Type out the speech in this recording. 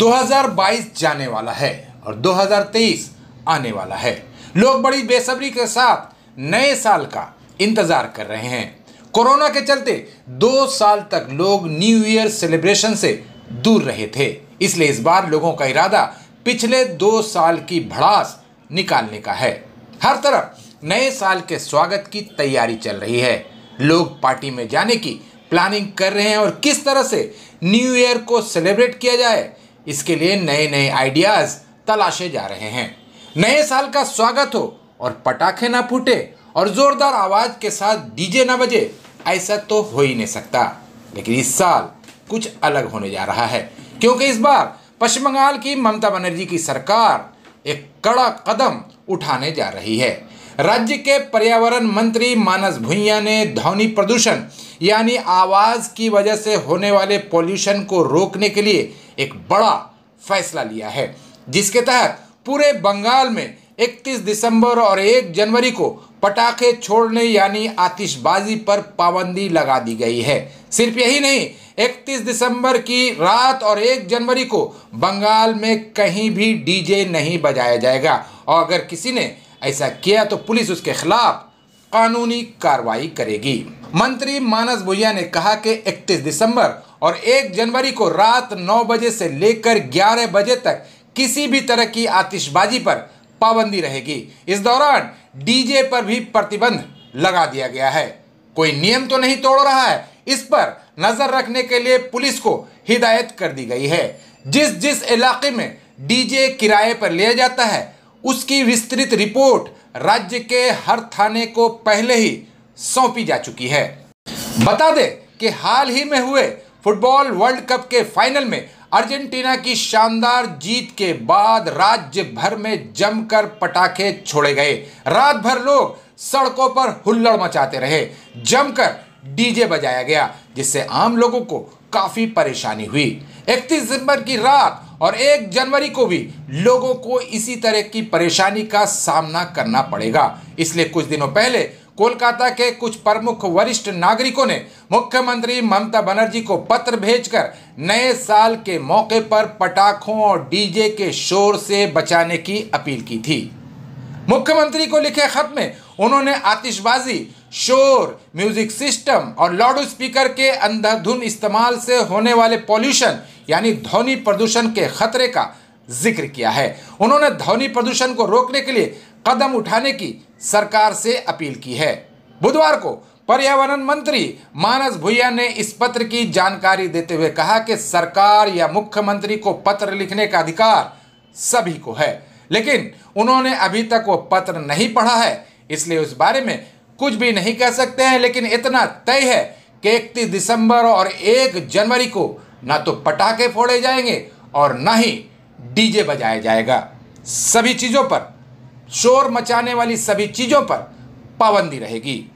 2022 जाने वाला है और 2023 आने वाला है लोग बड़ी बेसब्री के साथ नए साल का इंतज़ार कर रहे हैं कोरोना के चलते दो साल तक लोग न्यू ईयर सेलिब्रेशन से दूर रहे थे इसलिए इस बार लोगों का इरादा पिछले दो साल की भड़ास निकालने का है हर तरफ नए साल के स्वागत की तैयारी चल रही है लोग पार्टी में जाने की प्लानिंग कर रहे हैं और किस तरह से न्यू ईयर को सेलिब्रेट किया जाए इसके लिए नए नए आइडियाज़ तलाशे जा रहे हैं नए साल का स्वागत हो और पटाखे ना फूटे और ज़ोरदार आवाज़ के साथ डीजे ना बजे ऐसा तो हो ही नहीं सकता लेकिन इस साल कुछ अलग होने जा रहा है क्योंकि इस बार पश्चिम बंगाल की ममता बनर्जी की सरकार एक कड़ा कदम उठाने जा रही है राज्य के पर्यावरण मंत्री मानस भुइया ने ध्वनि प्रदूषण यानी आवाज़ की वजह से होने वाले पॉल्यूशन को रोकने के लिए एक बड़ा फैसला लिया है जिसके तहत पूरे बंगाल में 31 दिसंबर और 1 जनवरी को पटाखे छोड़ने यानी आतिशबाजी पर पाबंदी लगा दी गई है सिर्फ यही नहीं 31 दिसंबर की रात और 1 जनवरी को बंगाल में कहीं भी डीजे नहीं बजाया जाएगा और अगर किसी ने ऐसा किया तो पुलिस उसके खिलाफ कानूनी कार्रवाई करेगी मंत्री मानस भुया ने कहा कि 31 दिसंबर और एक जनवरी को रात नौ बजे से लेकर ग्यारह बजे तक किसी भी तरह की आतिशबाजी पर पाबंदी रहेगी इस दौरान डीजे पर भी प्रतिबंध लगा दिया गया है कोई नियम तो नहीं तोड़ रहा है इस पर नजर रखने के लिए पुलिस को हिदायत कर दी गई है जिस जिस इलाके में डीजे किराए पर लिया जाता है उसकी विस्तृत रिपोर्ट राज्य के हर थाने को पहले ही सौंपी जा चुकी है बता दे कि हाल ही में हुए फुटबॉल वर्ल्ड कप के फाइनल में अर्जेंटीना की शानदार जीत के बाद राज्य भर में जमकर पटाखे छोड़े गए रात भर लोग सड़कों पर हुल्लड़ मचाते रहे जमकर डीजे बजाया गया जिससे आम लोगों को काफी परेशानी हुई इकतीस दिसंबर की रात और एक जनवरी को भी लोगों को इसी तरह की परेशानी का सामना करना पड़ेगा इसलिए कुछ दिनों पहले कोलकाता के कुछ प्रमुख वरिष्ठ नागरिकों ने मुख्यमंत्री ममता बनर्जी को पत्र भेजकर नए साल के मौके पर पटाखों और डीजे के शोर से बचाने की अपील की थी मुख्यमंत्री को लिखे खत में उन्होंने आतिशबाजी शोर म्यूजिक सिस्टम और लाउड स्पीकर के अंधाधुन इस्तेमाल से होने वाले पॉल्यूशन यानी ध्वनि प्रदूषण के खतरे का जिक्र किया है उन्होंने ध्वनि प्रदूषण को रोकने के लिए कदम उठाने की सरकार से अपील की है बुधवार को पर्यावरण मंत्री मानस भुया ने इस पत्र की जानकारी देते हुए कहा कि सरकार या मुख्यमंत्री को पत्र लिखने का अधिकार सभी को है लेकिन उन्होंने अभी तक वो पत्र नहीं पढ़ा है इसलिए उस बारे में कुछ भी नहीं कह सकते हैं लेकिन इतना तय है कि इकतीस दिसंबर और एक जनवरी को ना तो पटाखे फोड़े जाएंगे और ना ही डीजे बजाया जाएगा सभी चीज़ों पर शोर मचाने वाली सभी चीज़ों पर पाबंदी रहेगी